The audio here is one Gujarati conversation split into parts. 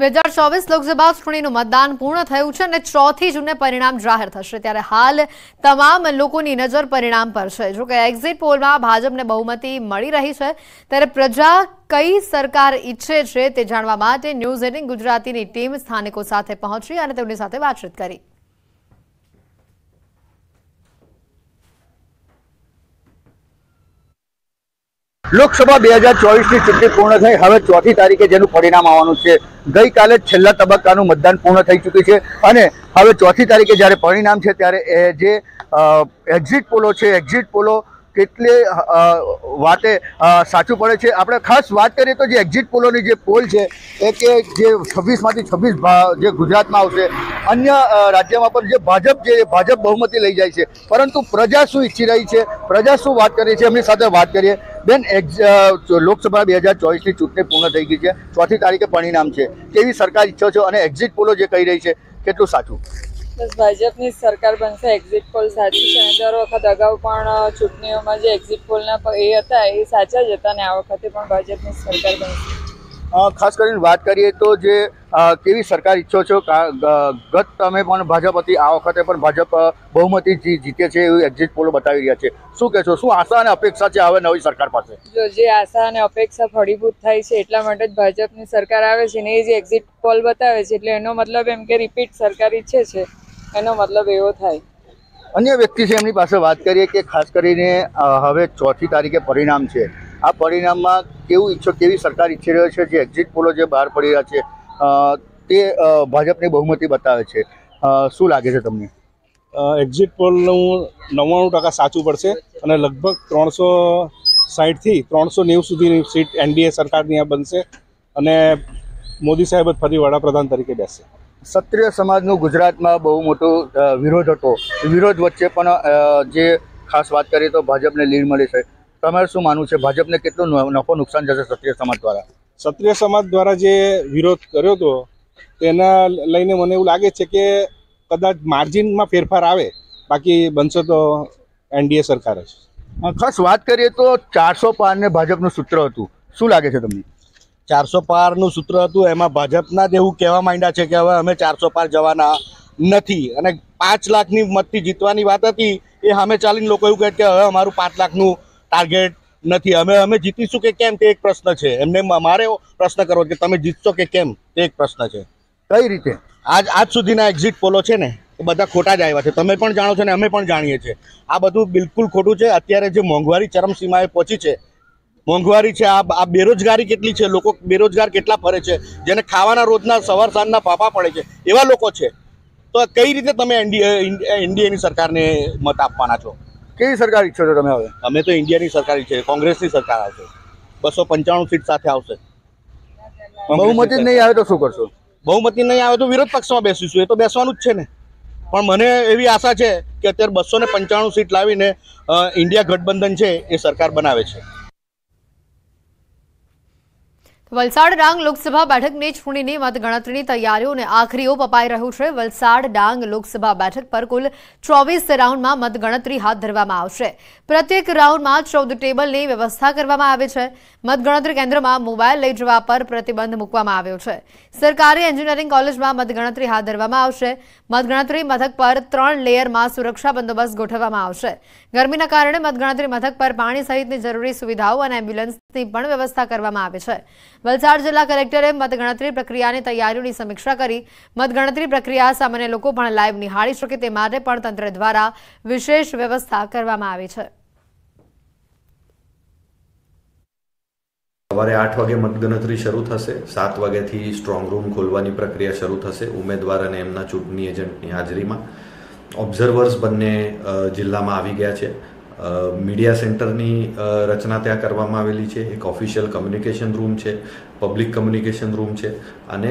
બે હજાર ચોવીસ લોકસભા ચૂંટણીનું મતદાન પૂર્ણ થયું છે અને ચોથી જૂને પરિણામ જાહેર થશે ત્યારે હાલ તમામ લોકોની નજર પરિણામ પર છે જોકે એક્ઝિટ પોલમાં ભાજપને બહુમતી મળી રહી છે ત્યારે પ્રજા કઈ સરકાર ઈચ્છે છે તે જાણવા માટે ન્યૂઝ એટીન ગુજરાતીની ટીમ સ્થાનિકો સાથે પહોંચી અને તેમની સાથે વાતચીત કરી લોકસભા બે હજાર ચોવીસની ચૂંટણી પૂર્ણ થઈ હવે ચોથી તારીખે જેનું પરિણામ આવવાનું છે ગઈકાલે છેલ્લા તબક્કાનું મતદાન પૂર્ણ થઈ ચૂક્યું છે અને હવે ચોથી તારીખે જ્યારે પરિણામ છે ત્યારે એ જે એક્ઝિટ પોલો છે એક્ઝિટ પોલો કેટલી વાતે સાચું પડે છે આપણે ખાસ વાત કરીએ તો જે એક્ઝિટ પોલોની જે પોલ છે એ કે જે છવ્વીસમાંથી છવ્વીસ જે ગુજરાતમાં આવશે અન્ય રાજ્યમાં પણ જે ભાજપ જે ભાજપ બહુમતી લઈ જાય છે પરંતુ પ્રજા શું ઈચ્છી રહી છે પ્રજા શું વાત કરી છે એમની સાથે વાત કરીએ બેન લોકસભા બે હજાર ચોવીસની ચૂંટણી પૂર્ણ થઈ ગઈ છે ચોથી તારીખે પરિણામ છે કેવી સરકાર ઈચ્છો છો અને એક્ઝિટ પોલો જે કહી રહી છે કેટલું સાચું બસ ભાજપની સરકાર બનશે એક્ઝિટ પોલ સાચી છે અને દર વખત અગાઉ પણ ચૂંટણીઓમાં જે એક્ઝિટ પોલના એ હતા એ સાચા જ હતા ને આ વખતે પણ ભાજપની સરકાર બનશે ખાસ કરીને વાત કરીએ તો જે કેવી સરકાર ઈચ્છો છો ગત તમે પણ ભાજપ હતી આ વખતે પણ ભાજપ બહુમતી જીતે છે એવી એક્ઝિટ પોલો બતાવી રહ્યા છે શું કહેશો શું આશા અને અપેક્ષા છે હવે નવી સરકાર પાસે જો જે આશા અને અપેક્ષા ફળીભૂત થાય છે એટલા માટે જ ભાજપની સરકાર આવે છે ને એ જે એક્ઝિટ પોલ બતાવે છે એટલે એનો મતલબ એમ કે રિપીટ સરકાર ઈચ્છે છે એનો મતલબ એવો થાય અન્ય વ્યક્તિ છે એમની પાસે વાત કરીએ કે ખાસ કરીને હવે ચોથી તારીખે પરિણામ છે આ પરિણામમાં કેવું ઈચ્છો કેવી સરકાર ઈચ્છી રહ્યો છે જે એક્ઝિટ પોલો જે બહાર પડી રહ્યા છે તે ભાજપની બહુમતી બતાવે છે શું લાગે છે તમને એક્ઝિટ પોલનું નવ્વાણું ટકા સાચું પડશે અને લગભગ ત્રણસો સાહીઠથી ત્રણસો નેવું સુધીની સીટ એનડીએ સરકારની આ બનશે અને મોદી સાહેબ જ ફરી વડાપ્રધાન તરીકે બેસશે ક્ષત્રિય સમાજનું ગુજરાતમાં બહુ મોટો વિરોધ હતો વિરોધ વચ્ચે પણ જે ખાસ વાત કરીએ તો ભાજપને લીડ મળી છે તમારે શું માનવું છે ભાજપને કેટલું નફો નુકસાન જશે ક્ષત્રિય સમાજ દ્વારા ક્ષત્રિય સમાજ દ્વારા જે વિરોધ કર્યો હતો તેના લઈને મને એવું લાગે છે કે કદાચ માર્જિનમાં ફેરફાર આવે બાકી બનશે તો એનડીએ સરકાર જ ખાસ વાત કરીએ તો ચારસો પાર ને ભાજપનું સૂત્ર હતું શું લાગે છે તમને ચારસો પારનું સૂત્ર હતું એમાં ભાજપના જ એવું કહેવા માંડ્યા છે કે હવે અમે ચારસો પાર જવાના નથી અને પાંચ લાખની મતથી જીતવાની વાત હતી એ સામે ચાલીને લોકો એવું કહે કે હવે અમારું પાંચ લાખનું ટાર્ગેટ નથી અમે અમે જીતીશું કે કેમ તે એક પ્રશ્ન છે એમને મારે પ્રશ્ન કરવો કે તમે જીતશો કે કેમ તે એક પ્રશ્ન છે કઈ રીતે આજ આજ સુધીના એક્ઝિટ પોલો છે ને એ બધા ખોટા જ આવ્યા છે તમે પણ જાણો છો ને અમે પણ જાણીએ છીએ આ બધું બિલકુલ ખોટું છે અત્યારે જે મોંઘવારી ચરમસીમાએ પહોંચી છે મોંઘવારી છે આ આ બેરોજગારી કેટલી છે લોકો બેરોજગાર કેટલા ફરે છે જેને ખાવાના રોજના સવાર સાંજના પાપા પડે છે એવા લોકો છે તો કઈ રીતે તમે એનડીએ એનડીએની સરકારને મત આપવાના છો કેવી સરકાર ઈચ્છો છો તમે હવે અમે તો ઇન્ડિયાની સરકાર ઈચ્છે કોંગ્રેસની સરકાર આવશે બસો પંચાણું સીટ સાથે આવશે બહુમતી જ નહીં આવે તો શું કરશો બહુમતી નહીં આવે તો વિરોધ પક્ષમાં બેસીશું એ તો બેસવાનું જ છે ને પણ મને એવી આશા છે કે અત્યારે બસો પંચાણું સીટ લાવીને ઇન્ડિયા ગઠબંધન છે એ સરકાર બનાવે છે વલસાડ ડાંગ લોકસભા બેઠકને ચૂંટણીની મતગણતરીની તૈયારીઓને આખરી ઓપ અપાઈ રહ્યું છે વલસાડ ડાંગ લોકસભા બેઠક પર કુલ ચોવીસ રાઉન્ડમાં મતગણતરી હાથ ધરવામાં આવશે પ્રત્યેક રાઉન્ડમાં ચૌદ ટેબલની વ્યવસ્થા કરવામાં આવી છે મતગણતરી કેન્દ્રમાં મોબાઈલ લઈ જવા પર પ્રતિબંધ મૂકવામાં આવ્યો છે સરકારી એન્જિનિયરિંગ કોલેજમાં મતગણતરી હાથ ધરવામાં આવશે મતગણતરી મથક પર ત્રણ લેયરમાં સુરક્ષા બંદોબસ્ત ગોઠવવામાં આવશે ગરમીના કારણે મતગણતરી મથક પર પાણી સહિતની જરૂરી સુવિધાઓ અને એમ્બ્યુલન્સની પણ વ્યવસ્થા કરવામાં આવી છે વલસાડ જિલ્લા કલેક્ટરે મતગણતરી પ્રક્રિયાની તૈયારીઓની સમીક્ષા કરી મતગણતરી પ્રક્રિયા સામાન્ય લોકો પણ લાઈવ નિહાળી શકે તે માટે પણ તંત્ર દ્વારા વિશેષ વ્યવસ્થા કરવામાં આવી છે સવારે આઠ વાગે મતગણતરી શરૂ થશે સાત વાગ્યાથી સ્ટ્રોંગ રૂમ ખોલવાની પ્રક્રિયા શરૂ થશે ઉમેદવાર અને એમના ચૂંટણી એજન્ટની હાજરીમાં ઓબ્ઝર્વર્સ બંને જિલ્લામાં આવી ગયા છે મીડિયા સેન્ટરની રચના ત્યાં કરવામાં આવેલી છે એક ઓફિશિયલ કમ્યુનિકેશન રૂમ છે પબ્લિક કમ્યુનિકેશન રૂમ છે અને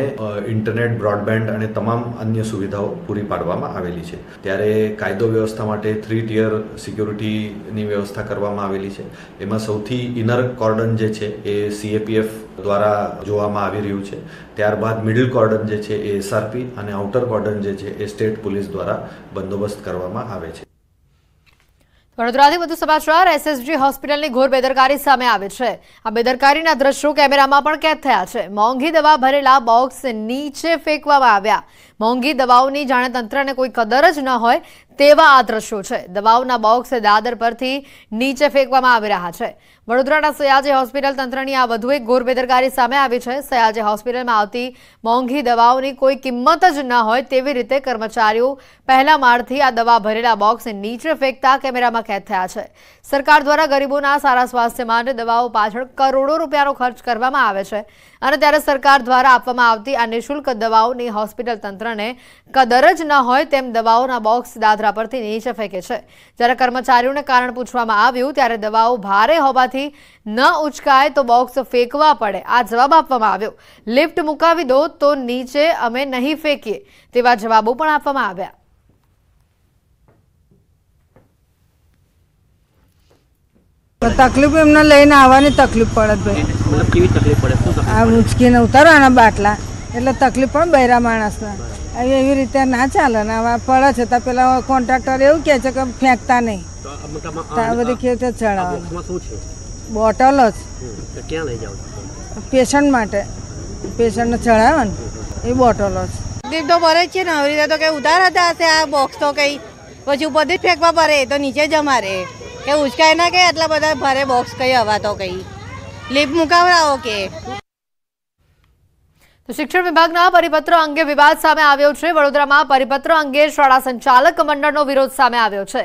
ઇન્ટરનેટ બ્રોડબેન્ડ અને તમામ અન્ય સુવિધાઓ પૂરી પાડવામાં આવેલી છે ત્યારે કાયદો વ્યવસ્થા માટે થ્રી ટીયર સિક્યોરિટીની વ્યવસ્થા કરવામાં આવેલી છે એમાં સૌથી ઇનર કોર્ડન જે છે એ સીએપીએફ દ્વારા જોવામાં આવી રહ્યું છે ત્યારબાદ મિડલ કોર્ડન જે છે એ એસઆરપી અને આઉટર કોર્ડન જે છે એ સ્ટેટ પોલીસ દ્વારા બંદોબસ્ત કરવામાં આવે છે વડોદરાથી વધુ સમાચાર એસએસજી હોસ્પિટલની ઘોર બેદરકારી સામે આવે છે આ બેદરકારીના દ્રશ્યો કેમેરામાં પણ કેદ થયા છે મોંઘી દવા ભરેલા બોક્સ નીચે ફેંકવામાં આવ્યા મોંઘી દવાઓની જાણે તંત્રને કોઈ કદર જ ન હોય તેવા આ દ્રશ્યો છે દવાઓના બોક્સ દાદર પરથી નીચે ફેંકવામાં આવી રહ્યા છે વડોદરાના સયાજી હોસ્પિટલ તંત્રની આ વધુ એક ઘોર બેદરકારી સામે આવી છે સયાજી હોસ્પિટલમાં આવતી મોંઘી દવાઓની કોઈ કિંમત જ ન હોય તેવી રીતે કર્મચારીઓ પહેલા માળથી આ દવા ભરેલા બોક્સ નીચે ફેંકતા કેમેરામાં કેદ થયા છે સરકાર દ્વારા ગરીબોના સારા સ્વાસ્થ્ય માટે દવાઓ પાછળ કરોડો રૂપિયાનો ખર્ચ કરવામાં આવે છે અને ત્યારે સરકાર દ્વારા આપવામાં આવતી આ નિઃશુલ્ક દવાઓની હોસ્પિટલ તંત્રને કદર જ ન હોય તેમ દવાઓના બોક્સ દાદરા પરથી નીચે ફેંકે છે જ્યારે કર્મચારીઓને કારણ પૂછવામાં આવ્યું ત્યારે દવાઓ ભારે હોવાથી માંથી ન ઉચકાય તો બોક્સ ફેંકવા પડે આ જવાબ આપવામાં આવ્યો લિફ્ટ મુકાવી દો તો નીચે અમે નહીં ફેંકીએ તેવા જવાબો પણ આપવામાં આવ્યા તકલીફ એમને લઈને આવવાની તકલીફ પડે ભાઈ કેવી તકલીફ પડે આ ઉચકીને ઉતારવાના બાટલા એટલે તકલીફ પણ બૈરા માણસને હવે એવી રીતે ના ચાલે ને આવા પડે છે તો પેલા કોન્ટ્રાક્ટર એવું કે છે કે ફેંકતા નહીં બધી ખેતર ચડાવવાનું બોટલ જ ક્યાં લઈ જાઓ પેશન્ટ માટે પેશન્ટને ચડાવે ને એ બોટલ જ દીપ તો ભરે છે ને આવી તો કંઈ ઉધાર હતા હશે આ બોક્સ તો કંઈ પછી ઉપરથી ફેંકવા પડે તો નીચે જમા રે કે ઉચકાય ના કે આટલા બધા ભારે બોક્સ કઈ હવા તો કઈ લીપ મુકાવડાવો કે શિક્ષણ વિભાગના પરિપત્ર અંગે વિવાદ સામે આવ્યો છે વડોદરામાં પરિપત્ર અંગે શાળા સંચાલક મંડળનો વિરોધ સામે આવ્યો છે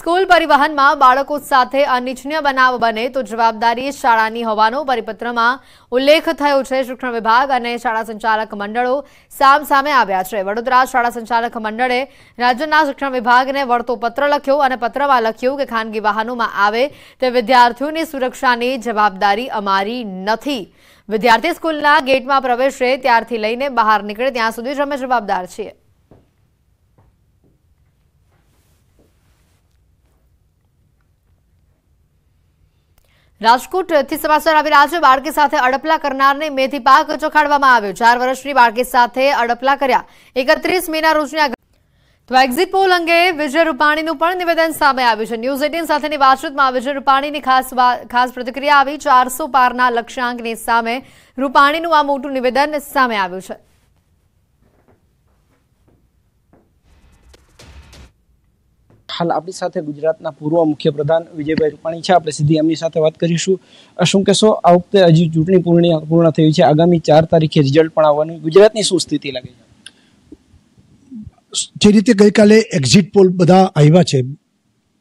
સ્કૂલ પરિવહનમાં બાળકો સાથે અનિચ્છનીય બનાવ બને તો જવાબદારી શાળાની હોવાનો પરિપત્રમાં ઉલ્લેખ થયો છે શિક્ષણ વિભાગ અને શાળા સંચાલક મંડળો સામ સામે આવ્યા છે વડોદરા શાળા સંચાલક મંડળે રાજ્યના શિક્ષણ વિભાગને વળતો પત્ર લખ્યો અને પત્રમાં લખ્યું કે ખાનગી વાહનોમાં આવે તે વિદ્યાર્થીઓની સુરક્ષાની જવાબદારી અમારી નથી વિદ્યાર્થી સ્કૂલના ગેટમાં પ્રવેશે ત્યારથી લઈને બહાર નીકળે ત્યાં સુધી જ અમે જવાબદાર છીએ રાજકોટથી સમાચાર આવી રહ્યા છે બાળકી સાથે અડપલા કરનારને મેથી પાક ચોખાડવામાં આવ્યો ચાર વર્ષની બાળકી સાથે અડપલા કર્યા એકત્રીસ મેના રોજની તો એક્ઝિટ પોલ અંગે વિજય રૂપાણીનું પણ નિવેદન સામે આવ્યું છે ન્યૂઝ એટીન સાથેની વાતચીતમાં વિજય રૂપાણીની ખાસ ખાસ પ્રતિક્રિયા આવી ચારસો પારના લક્ષ્યાંકની સામે રૂપાણીનું આ મોટું નિવેદન સામે આવ્યું છે હાલ આપણી સાથે ગુજરાતના પૂર્વ મુખ્યપ્રધાન વિજયભાઈ રૂપાણી છે આપણે સીધી એમની સાથે વાત કરીશું શું કહેશો આ વખતે હજી ચૂંટણી પૂર્ણ પૂર્ણ થઈ છે આગામી ચાર તારીખે રિઝલ્ટ પણ આવવાનું ગુજરાતની શું સ્થિતિ લાગે છે જે રીતે ગઈકાલે એક્ઝિટ પોલ બધા આવ્યા છે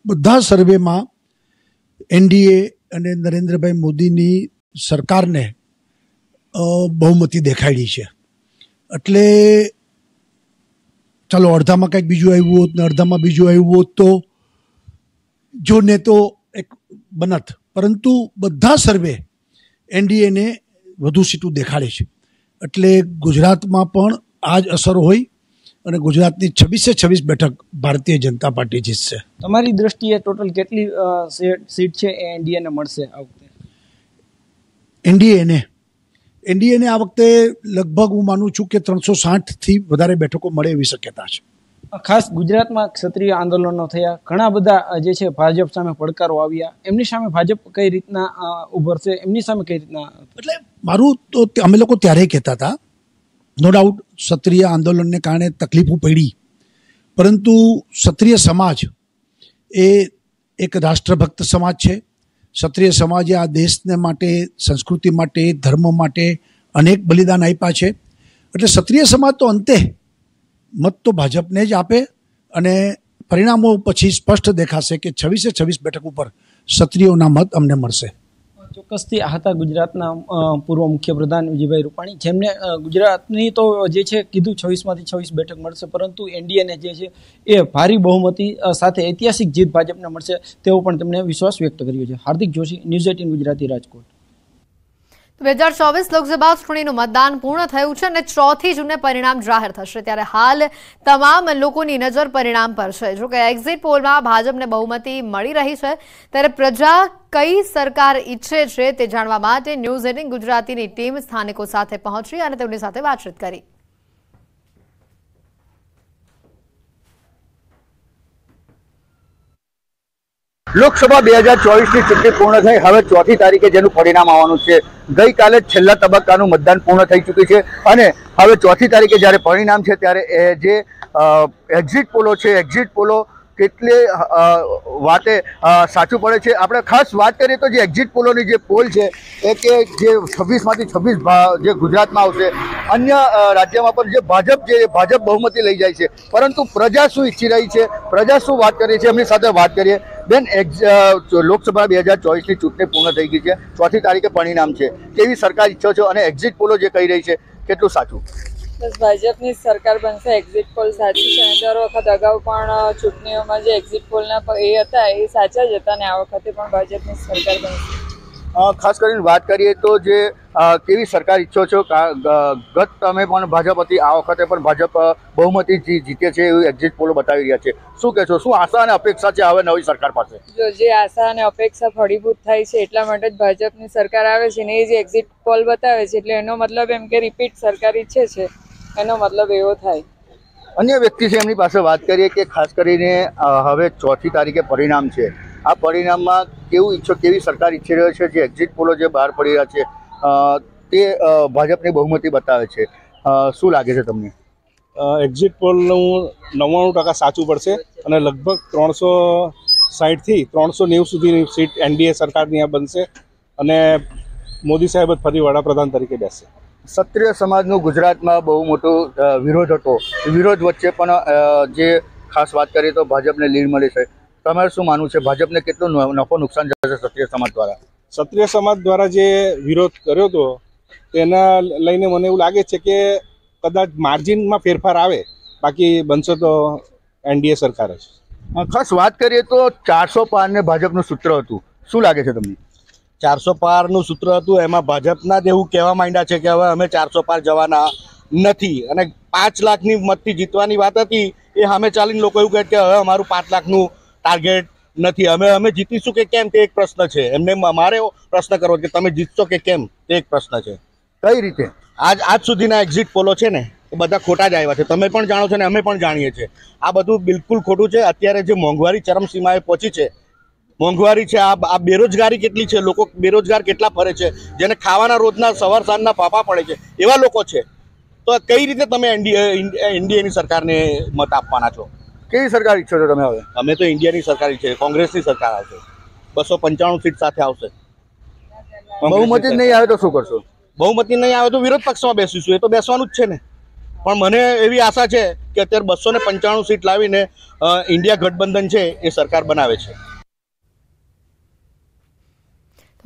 બધા સર્વેમાં એનડીએ અને નરેન્દ્રભાઈ મોદીની સરકારને બહુમતી દેખાડી છે એટલે ચાલો અડધામાં કંઈક બીજું આવ્યું હોત ને અડધામાં બીજું આવ્યું હોત તો જો ને તો એક બનત પરંતુ બધા સર્વે એનડીએને વધુ સીટું દેખાડે છે એટલે ગુજરાતમાં પણ આ જ અસર હોય અને ગુજરાતની છવ્વીસે છવ્વીસ બેઠક ભારતીય જનતા પાર્ટી જીતશે તમારી દ્રષ્ટિએ ટોટલ કેટલી સીટ છે એ એનડીએને મળશે આ વખતે એનડીએને એનડીએને આ વખતે લગભગ હું માનું છું કે ત્રણસો સાઠથી વધારે બેઠકો મળે એવી શક્યતા છે ખાસ ગુજરાતમાં ક્ષત્રિય આંદોલનો થયા ઘણા બધા જે છે ભાજપ સામે પડકારો આવ્યા એમની સામે ભાજપ કઈ રીતના ઉભરશે એમની સામે કઈ રીતના એટલે મારું તો અમે લોકો ત્યારે કહેતા હતા નો ડાઉટ ક્ષત્રિય આંદોલનને કારણે તકલીફો પડી પરંતુ ક્ષત્રિય સમાજ એ એક રાષ્ટ્રભક્ત સમાજ છે ક્ષત્રિય સમાજે આ દેશને માટે સંસ્કૃતિ માટે ધર્મ માટે અનેક બલિદાન આપ્યા છે એટલે ક્ષત્રિય સમાજ તો અંતે મત તો ભાજપને જ આપે અને પરિણામો પછી સ્પષ્ટ દેખાશે કે છવ્વીસે છવ્વીસ બેઠક ઉપર ક્ષત્રિયોના મત અમને મળશે ચોક્કસથી આ હતા ગુજરાતના પૂર્વ મુખ્યપ્રધાન વિજયભાઈ રૂપાણી જેમને ગુજરાતની તો જે છે કીધું છવ્વીસમાંથી છવ્વીસ બેઠક મળશે પરંતુ એનડીએને જે છે એ ભારી બહુમતી સાથે ઐતિહાસિક જીત ભાજપને મળશે તેવો પણ તેમણે વિશ્વાસ વ્યક્ત કર્યો છે હાર્દિક જોશી ન્યૂઝ એટીન ગુજરાતી રાજકોટ બે હજાર ચોવીસ લોકસભા ચૂંટણીનું મતદાન પૂર્ણ થયું છે અને ચોથી જૂને પરિણામ જાહેર થશે ત્યારે હાલ તમામ લોકોની નજર પરિણામ પર છે જોકે એક્ઝિટ પોલમાં ભાજપને બહુમતી મળી રહી છે ત્યારે પ્રજા કઈ સરકાર ઈચ્છે છે તે જાણવા માટે ન્યૂઝ એટીન ગુજરાતીની ટીમ સ્થાનિકો સાથે પહોંચી અને તેમની સાથે વાતચીત કરી લોકસભા બે હજાર ચોવીસની ચૂંટણી પૂર્ણ થઈ હવે ચોથી તારીખે જેનું પરિણામ આવવાનું છે ગઈકાલે છેલ્લા તબક્કાનું મતદાન પૂર્ણ થઈ ચૂક્યું છે અને હવે ચોથી તારીખે જ્યારે પરિણામ છે ત્યારે જે એક્ઝિટ પોલો છે એક્ઝિટ પોલો કેટલી વાતે સાચું પડે છે આપણે ખાસ વાત કરીએ તો જે એક્ઝિટ પોલોની જે પોલ છે એ કે જે છવ્વીસમાંથી છવ્વીસ જે ગુજરાતમાં આવશે અન્ય રાજ્યમાં પણ જે ભાજપ જે ભાજપ બહુમતી લઈ જાય છે પરંતુ પ્રજા શું ઈચ્છી રહી છે પ્રજા શું વાત કરી છે એમની સાથે વાત કરીએ બેન લોકસભા બે હજાર ચોવીસની ચૂંટણી પૂર્ણ થઈ ગઈ છે ચોથી તારીખે પરિણામ છે કેવી સરકાર ઈચ્છો છો અને એક્ઝિટ પોલો જે કહી રહી છે કેટલું સાચું બસ ભાજપની સરકાર બનશે એક્ઝિટ પોલ સાચી છે અને દર વખત અગાઉ પણ ચૂંટણીઓમાં જે એક્ઝિટ પોલના એ હતા એ સાચા જ હતા અને આ વખતે પણ ભાજપની સરકાર બનશે ખાસ કરીને વાત કરીએ તો જે કેવી સરકાર ઈચ્છો છો ગત તમે પણ ભાજપ હતી આ વખતે પણ ભાજપ બહુમતી જી જીતે છે એવું એક્ઝિટ પોલો બતાવી રહ્યા છે શું કહેશો શું આશા અને અપેક્ષા છે હવે નવી સરકાર પાસે જો જે આશા અને અપેક્ષા ફળીભૂત થાય છે એટલા માટે જ ભાજપની સરકાર આવે છે ને એ જે એક્ઝિટ પોલ બતાવે છે એટલે એનો મતલબ એમ કે રિપીટ સરકાર ઈચ્છે છે એનો મતલબ એવો થાય અન્ય વ્યક્તિ છે એમની પાસે વાત કરીએ કે ખાસ કરીને હવે ચોથી તારીખે પરિણામ છે આ પરિણામમાં કેવું ઈચ્છો કેવી સરકાર ઈચ્છી રહ્યો છે જે એક્ઝિટ પોલો જે બહાર પડી રહ્યા છે તે ભાજપની બહુમતી બતાવે છે શું લાગે છે તમને એક્ઝિટ પોલનું નવ્વાણું ટકા સાચું પડશે અને લગભગ ત્રણસો સાહીઠથી ત્રણસો નેવું સુધીની સીટ એનડીએ સરકારની આ બનશે અને મોદી સાહેબ જ ફરી વડાપ્રધાન તરીકે બેસશે ક્ષત્રિય સમાજનું ગુજરાતમાં બહુ મોટો વિરોધ હતો વિરોધ વચ્ચે પણ જે ખાસ વાત કરીએ તો ભાજપને લીડ મળી છે તમારે શું માનવું છે ભાજપને કેટલું નફો નુકસાન જશે ક્ષત્રિય સમાજ દ્વારા ક્ષત્રિય સમાજ દ્વારા જે વિરોધ કર્યો હતો તેના લઈને મને એવું લાગે છે કે કદાચ માર્જિનમાં ફેરફાર આવે બાકી બનશે તો એનડીએ સરકાર જ ખાસ વાત કરીએ તો ચારસો પારને ભાજપનું સૂત્ર હતું શું લાગે છે તમને ચારસો પારનું સૂત્ર હતું એમાં ભાજપના જ એવું કહેવા માંડ્યા છે કે હવે અમે ચારસો પાર જવાના નથી અને પાંચ લાખની મતથી જીતવાની વાત હતી એ સામે ચાલીને લોકો એવું કહે કે હવે અમારું પાંચ લાખનું ટાર્ગેટ નથી અમે અમે જીતીશું કે કેમ તે એક પ્રશ્ન છે એમને મારે પ્રશ્ન કરવો કે તમે જીતશો કે કેમ તે એક પ્રશ્ન છે કઈ રીતે આજ આજ સુધીના એક્ઝિટ પોલો છે ને એ બધા ખોટા જ આવ્યા છે તમે પણ જાણો છો ને અમે પણ જાણીએ છીએ આ બધું બિલકુલ ખોટું છે અત્યારે જે મોંઘવારી ચરમસીમાએ પહોંચી છે મોંઘવારી છે આ આ બેરોજગારી કેટલી છે લોકો બેરોજગાર કેટલા ફરે છે જેને ખાવાના રોજના સવાર સાંજના પાપા પડે છે એવા લોકો છે તો કઈ રીતે તમે એનડીએની સરકારને મત આપવાના છો કેવી સરકાર ઈચ્છો છો તમે હવે અમે તો ઇન્ડિયાની સરકાર છે કોંગ્રેસની સરકાર આવશે બસો પંચાણું સીટ સાથે આવશે બહુમતી નહીં આવે તો શું કરશો બહુમતી નહીં આવે તો વિરોધ પક્ષમાં બેસીશું એ તો બેસવાનું જ છે ને પણ મને એવી આશા છે કે અત્યારે બસો ને પંચાણું સીટ લાવીને ઇન્ડિયા ગઠબંધન છે એ સરકાર બનાવે છે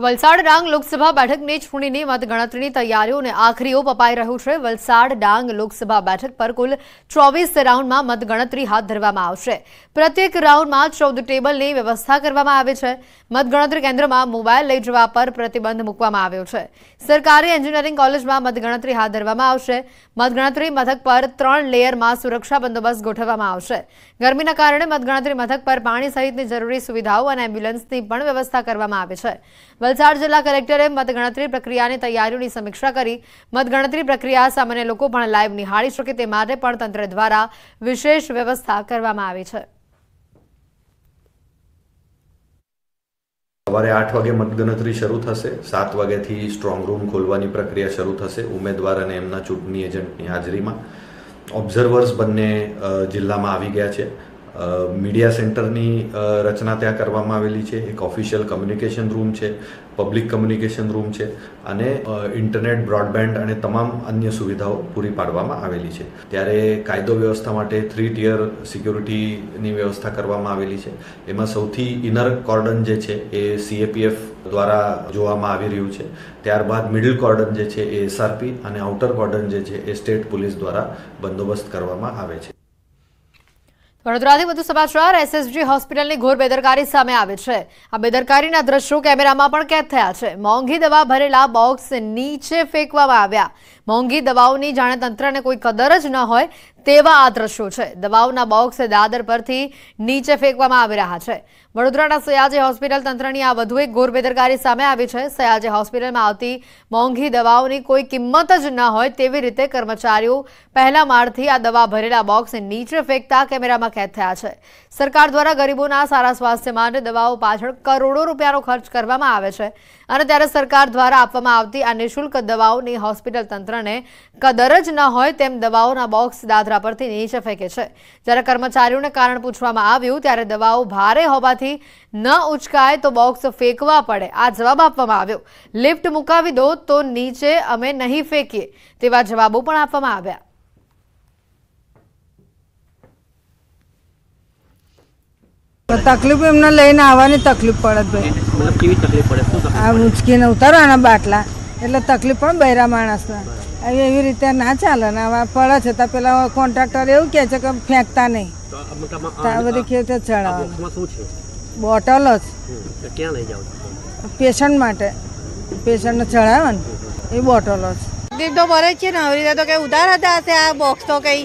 વલસાડ ડાંગ લોકસભા બેઠકને ચૂંટણીની મતગણતરીની તૈયારીઓને આખરી ઓપ અપાઈ રહ્યું છે વલસાડ ડાંગ લોકસભા બેઠક પર કુલ ચોવીસ રાઉન્ડમાં મતગણતરી હાથ ધરવામાં આવશે પ્રત્યેક રાઉન્ડમાં ચૌદ ટેબલની વ્યવસ્થા કરવામાં આવી છે મતગણતરી કેન્દ્રમાં મોબાઈલ લઈ જવા પર પ્રતિબંધ મૂકવામાં આવ્યો છે સરકારી એન્જિનિયરિંગ કોલેજમાં મતગણતરી હાથ ધરવામાં આવશે મતગણતરી મથક પર ત્રણ લેયરમાં સુરક્ષા બંદોબસ્ત ગોઠવવામાં આવશે ગરમીના કારણે મતગણતરી મથક પર પાણી સહિતની જરૂરી સુવિધાઓ અને એમ્બ્યુલન્સની પણ વ્યવસ્થા કરવામાં આવી છે વલસાડ જિલ્લા કલેક્ટરે મતગણતરી પ્રક્રિયાની તૈયારીઓની સમીક્ષા કરી મતગણતરી પ્રક્રિયા સામાન્ય લોકો પણ લાઈવ નિહાળી શકે તે માટે પણ તંત્ર દ્વારા વિશેષ વ્યવસ્થા કરવામાં આવી છે સવારે આઠ વાગે મતગણતરી શરૂ થશે સાત વાગ્યાથી સ્ટ્રોંગ ખોલવાની પ્રક્રિયા શરૂ થશે ઉમેદવાર અને એમના ચૂંટણી એજન્ટની હાજરીમાં ઓબ્ઝર્વર્સ બંને જિલ્લામાં આવી ગયા છે મીડિયા સેન્ટરની રચના ત્યાં કરવામાં આવેલી છે એક ઓફિશિયલ કમ્યુનિકેશન રૂમ છે પબ્લિક કમ્યુનિકેશન રૂમ છે અને ઇન્ટરનેટ બ્રોડબેન્ડ અને તમામ અન્ય સુવિધાઓ પૂરી પાડવામાં આવેલી છે ત્યારે કાયદો વ્યવસ્થા માટે થ્રી ટિયર સિક્યોરિટીની વ્યવસ્થા કરવામાં આવેલી છે એમાં સૌથી ઇનર કોર્ડન જે છે એ સીએપીએફ દ્વારા જોવામાં આવી રહ્યું છે ત્યારબાદ મિડલ કોર્ડન જે છે એ એસઆરપી અને આઉટર કોર્ડન જે છે એ સ્ટેટ પોલીસ દ્વારા બંદોબસ્ત કરવામાં આવે છે વડોદરાથી વધુ સમાચાર એસએસજી હોસ્પિટલની ઘોર બેદરકારી સામે આવે છે આ બેદરકારીના દ્રશ્યો કેમેરામાં પણ કેદ થયા છે મોંઘી દવા ભરેલા બોક્સ નીચે ફેંકવામાં આવ્યા મોંઘી દવાઓની જાણે તંત્રને કોઈ કદર જ ન હોય તેવા આ દ્રશ્યો છે દવાઓના બોક્સ દાદર પરથી નીચે ફેંકવામાં આવી રહ્યા છે વડોદરાના સયાજી હોસ્પિટલ તંત્રની આ વધુ એક ગોર બેદરકારી સામે આવી છે સયાજી હોસ્પિટલમાં આવતી મોંઘી દવાઓની કોઈ કિંમત જ ન હોય તેવી રીતે કર્મચારીઓ પહેલા માળથી આ દવા ભરેલા બોક્સ નીચે ફેંકતા કેમેરામાં કેદ થયા છે સરકાર દ્વારા ગરીબોના સારા સ્વાસ્થ્ય માટે દવાઓ પાછળ કરોડો રૂપિયાનો ખર્ચ કરવામાં આવે છે અને ત્યારે સરકાર દ્વારા આપવામાં આવતી આ નિઃશુલ્ક દવાઓની હોસ્પિટલ તંત્રને કદર જ ન હોય તેમ દવાઓના બોક્સ દાદરા પરથી નીચે ફેંકે છે જ્યારે કર્મચારીઓને કારણ પૂછવામાં આવ્યું ત્યારે દવાઓ ભારે હોવાથી ન ઉચકાય તો બોક્સ ફેંકવા પડે આ જવાબ આપવામાં આવ્યો લિફ્ટ મુકાવી દો તો નીચે અમે નહીં ફેંકીએ તેવા જવાબો પણ આપવામાં આવ્યા તકલીફ એમને લઈને આવવાની તકલીફ પડે ભાઈ કેવી તકલીફ પડે આ ઉંચકીને ઉતારવાના બાટલા એટલે તકલીફ પણ બૈરા માણસના એવી રીતે ના ચાલે ને આવા પડે છે તો પેલા કોન્ટ્રાક્ટર એવું કહે છે કે ફેંકતા નહીં આ બધી કેવી રીતે ચડાવવાનું બોટલો જ પેશન્ટ માટે પેશન્ટને ચડાવે ને એ બોટલો જ તકલીફ તો પડે છે ને હવે રીતે તો કંઈ ઉધાર હતા હશે આ બોક્સ તો કંઈ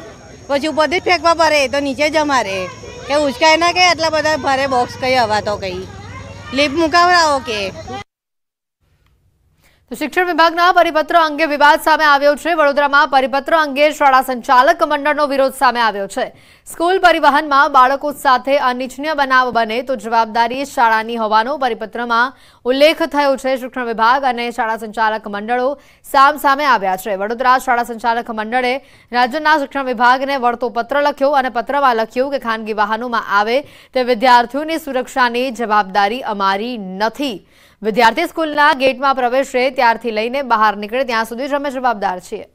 પછી ઉપર ફેંકવા પડે તો નીચે જમા રહે કે ઉચકાય ના કે આટલા બધા ભારે બોક્સ કઈ હવા તો કઈ લીપ મુકાવડાવો કે તો શિક્ષણ વિભાગના પરિપત્ર અંગે વિવાદ સામે આવ્યો છે વડોદરામાં પરિપત્ર અંગે શાળા સંચાલક મંડળનો વિરોધ સામે આવ્યો છે સ્કૂલ પરિવહનમાં બાળકો સાથે અનિચ્છનીય બનાવ બને તો જવાબદારી શાળાની હોવાનો પરિપત્રમાં ઉલ્લેખ થયો છે શિક્ષણ વિભાગ અને શાળા સંચાલક મંડળો સામ સામે આવ્યા છે વડોદરા શાળા સંચાલક મંડળે રાજ્યના શિક્ષણ વિભાગને વળતો પત્ર લખ્યો અને પત્રમાં લખ્યું કે ખાનગી વાહનોમાં આવે તે વિદ્યાર્થીઓની સુરક્ષાની જવાબદારી અમારી નથી વિદ્યાર્થી સ્કૂલના ગેટમાં પ્રવેશે ત્યારથી લઈને બહાર નીકળે ત્યાં સુધી જ અમે જવાબદાર છીએ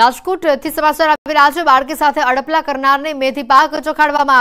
રાજકોટથી સમાચાર આપી રહ્યા છે બાળકી સાથે અડપલા કરનારને મેથી પાક ચોખાડવામાં